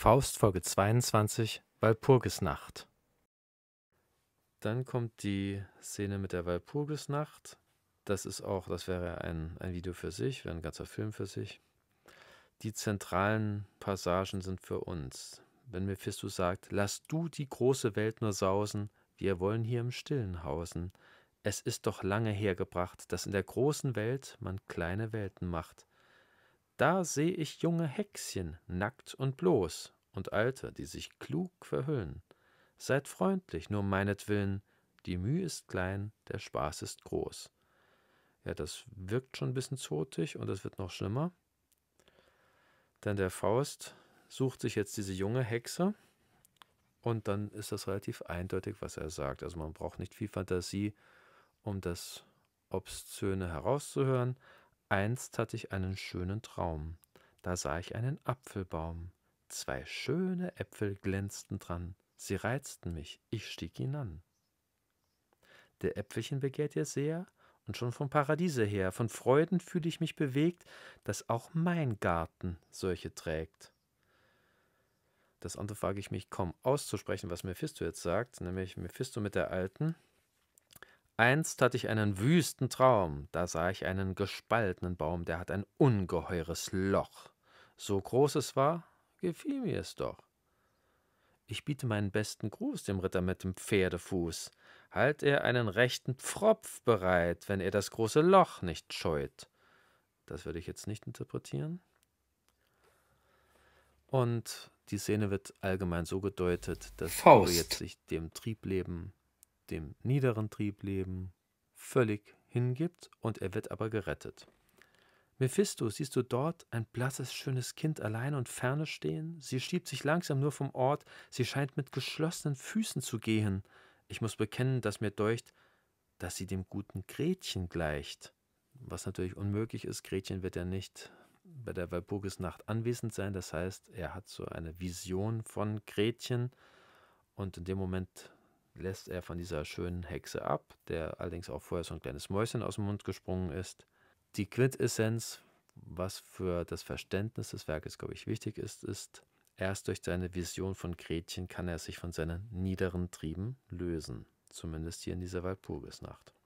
Faust Folge 22 Walpurgisnacht. Dann kommt die Szene mit der Walpurgisnacht. Das ist auch, das wäre ein, ein Video für sich, wäre ein ganzer Film für sich. Die zentralen Passagen sind für uns. Wenn Mephisto sagt, lass du die große Welt nur sausen, wir wollen hier im Stillen hausen. Es ist doch lange hergebracht, dass in der großen Welt man kleine Welten macht. Da sehe ich junge Hexchen, nackt und bloß, und Alte, die sich klug verhüllen. Seid freundlich, nur meinetwillen, die Mühe ist klein, der Spaß ist groß. Ja, das wirkt schon ein bisschen zotig und es wird noch schlimmer. Denn der Faust sucht sich jetzt diese junge Hexe und dann ist das relativ eindeutig, was er sagt. Also man braucht nicht viel Fantasie, um das Obszöne herauszuhören. Einst hatte ich einen schönen Traum, da sah ich einen Apfelbaum. Zwei schöne Äpfel glänzten dran, sie reizten mich, ich stieg hinan. Der Äpfelchen begehrt ihr sehr, und schon vom Paradiese her, von Freuden fühle ich mich bewegt, dass auch mein Garten solche trägt. Das andere frage ich mich kaum auszusprechen, was Mephisto jetzt sagt, nämlich Mephisto mit der Alten, Einst hatte ich einen wüsten Traum, da sah ich einen gespaltenen Baum, der hat ein ungeheures Loch. So groß es war, gefiel mir es doch. Ich biete meinen besten Gruß dem Ritter mit dem Pferdefuß. Halt er einen rechten Pfropf bereit, wenn er das große Loch nicht scheut. Das würde ich jetzt nicht interpretieren. Und die Szene wird allgemein so gedeutet, dass Faust. jetzt sich dem Triebleben dem niederen Triebleben völlig hingibt und er wird aber gerettet. Mephisto, siehst du dort ein blasses, schönes Kind allein und ferne stehen? Sie schiebt sich langsam nur vom Ort, sie scheint mit geschlossenen Füßen zu gehen. Ich muss bekennen, dass mir deucht, dass sie dem guten Gretchen gleicht. Was natürlich unmöglich ist, Gretchen wird ja nicht bei der Walpurgisnacht anwesend sein, das heißt, er hat so eine Vision von Gretchen und in dem Moment lässt er von dieser schönen Hexe ab, der allerdings auch vorher so ein kleines Mäuschen aus dem Mund gesprungen ist. Die Quintessenz, was für das Verständnis des Werkes, glaube ich, wichtig ist, ist, erst durch seine Vision von Gretchen kann er sich von seinen niederen Trieben lösen, zumindest hier in dieser Walpurgisnacht.